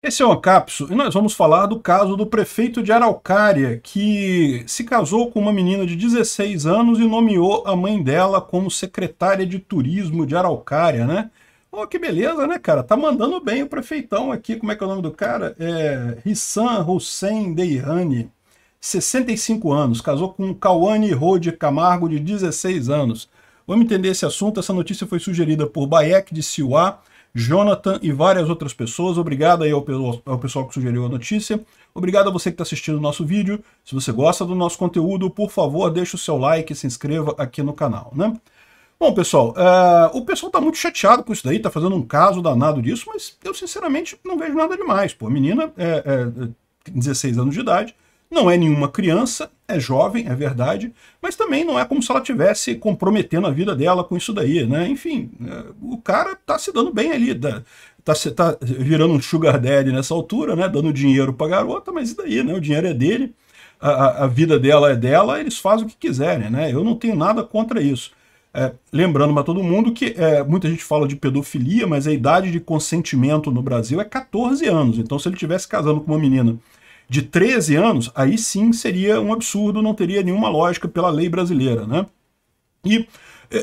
Esse é o Ancapso e nós vamos falar do caso do prefeito de Araucária, que se casou com uma menina de 16 anos e nomeou a mãe dela como secretária de turismo de Araucária, né? Oh, que beleza, né, cara? Tá mandando bem o prefeitão aqui, como é que é o nome do cara? É Rissan Hussein Deirani, 65 anos, casou com Kawane Rode Camargo, de 16 anos. Vamos entender esse assunto, essa notícia foi sugerida por Bayek de Siuá, Jonathan e várias outras pessoas. Obrigado aí ao, ao pessoal que sugeriu a notícia. Obrigado a você que está assistindo o nosso vídeo. Se você gosta do nosso conteúdo, por favor, deixe o seu like e se inscreva aqui no canal, né? Bom, pessoal, eh, o pessoal está muito chateado com isso daí, está fazendo um caso danado disso, mas eu sinceramente não vejo nada demais. Pô, a menina é, é 16 é anos de idade, não é nenhuma criança, é jovem, é verdade, mas também não é como se ela tivesse comprometendo a vida dela com isso daí, né? Enfim, é, o cara tá se dando bem ali, está tá, tá virando um sugar daddy nessa altura, né? Dando dinheiro pra garota, mas e daí, né? O dinheiro é dele, a, a vida dela é dela, eles fazem o que quiserem, né? Eu não tenho nada contra isso. É, lembrando para todo mundo que é, muita gente fala de pedofilia, mas a idade de consentimento no Brasil é 14 anos. Então, se ele tivesse casando com uma menina de 13 anos, aí sim seria um absurdo, não teria nenhuma lógica pela lei brasileira, né? E,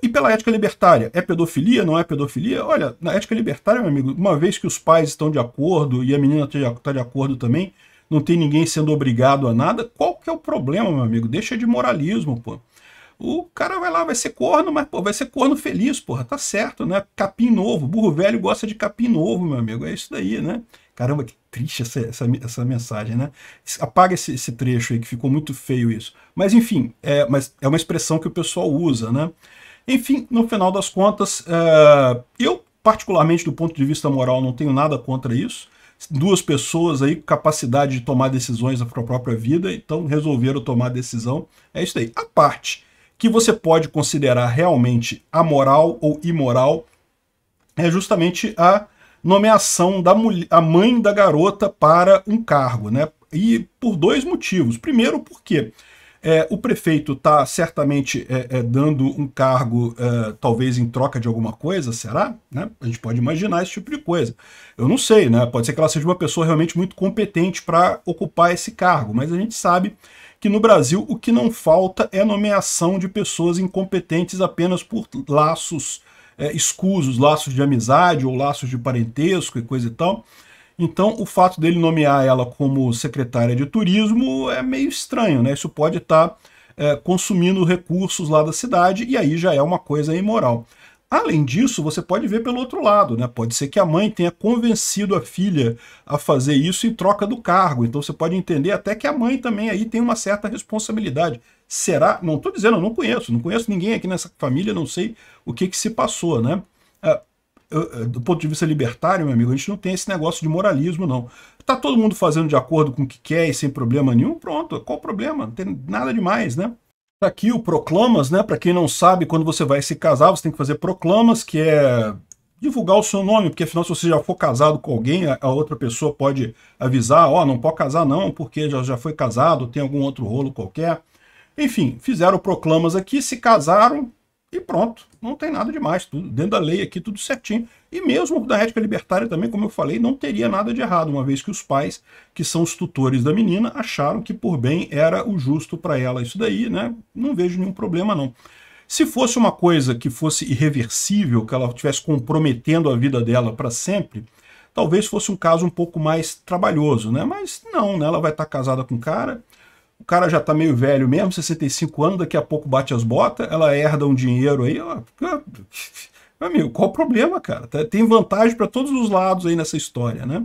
e pela ética libertária, é pedofilia, não é pedofilia? Olha, na ética libertária, meu amigo, uma vez que os pais estão de acordo e a menina está tá de acordo também, não tem ninguém sendo obrigado a nada, qual que é o problema, meu amigo? Deixa de moralismo, pô. O cara vai lá, vai ser corno, mas pô, vai ser corno feliz, porra, tá certo, né? Capim novo, burro velho gosta de capim novo, meu amigo, é isso daí, né? Caramba, que triste essa, essa, essa mensagem, né? Apaga esse, esse, trecho aí que ficou muito feio isso. Mas enfim, é, mas é uma expressão que o pessoal usa, né? Enfim, no final das contas, é, eu particularmente do ponto de vista moral não tenho nada contra isso. Duas pessoas aí com capacidade de tomar decisões da própria vida, então resolveram tomar decisão. É isso aí. A parte que você pode considerar realmente amoral ou imoral é justamente a nomeação da mulher, a mãe da garota para um cargo, né? E por dois motivos. Primeiro, porque é, o prefeito está certamente é, é, dando um cargo, é, talvez em troca de alguma coisa, será? Né? A gente pode imaginar esse tipo de coisa. Eu não sei, né? Pode ser que ela seja uma pessoa realmente muito competente para ocupar esse cargo, mas a gente sabe que no Brasil o que não falta é nomeação de pessoas incompetentes apenas por laços é, escusos, laços de amizade ou laços de parentesco e coisa e tal. Então, o fato dele nomear ela como secretária de turismo é meio estranho, né? Isso pode estar tá, é, consumindo recursos lá da cidade e aí já é uma coisa imoral. Além disso, você pode ver pelo outro lado, né? Pode ser que a mãe tenha convencido a filha a fazer isso em troca do cargo. Então você pode entender até que a mãe também aí tem uma certa responsabilidade. Será? Não estou dizendo, eu não conheço, não conheço ninguém aqui nessa família, não sei o que, que se passou, né? É, eh, do ponto de vista libertário, meu amigo, a gente não tem esse negócio de moralismo, não. Tá todo mundo fazendo de acordo com o que quer e sem problema nenhum? Pronto, qual o problema? Não tem nada demais, né? Tá aqui o proclamas, né? Para quem não sabe, quando você vai se casar, você tem que fazer proclamas, que é divulgar o seu nome, porque afinal, se você já for casado com alguém, a outra pessoa pode avisar, ó, oh, não pode casar não, porque já, já foi casado, tem algum outro rolo qualquer. Enfim, fizeram proclamas aqui, se casaram, e pronto. Não tem nada demais, tudo dentro da lei aqui, tudo certinho. E mesmo da ética libertária também, como eu falei, não teria nada de errado, uma vez que os pais, que são os tutores da menina, acharam que por bem era o justo para ela isso daí, né? Não vejo nenhum problema não. Se fosse uma coisa que fosse irreversível, que ela estivesse comprometendo a vida dela para sempre, talvez fosse um caso um pouco mais trabalhoso, né? Mas não, né? Ela vai estar tá casada com o cara, o cara já tá meio velho mesmo, 65 anos, daqui a pouco bate as botas, ela herda um dinheiro aí, ó, amigo, qual o problema, cara? Tá, tem vantagem para todos os lados aí nessa história, né?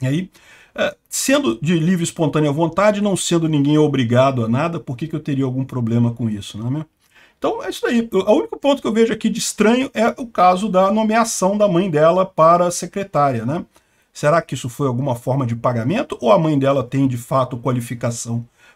E aí, é, sendo de livre e espontânea vontade, não sendo ninguém obrigado a nada, por que, que eu teria algum problema com isso, né? Então é isso aí. O único ponto que eu vejo aqui de estranho é o caso da nomeação da mãe dela para secretária, né? Será que isso foi alguma forma de pagamento ou a mãe dela tem de fato qualificação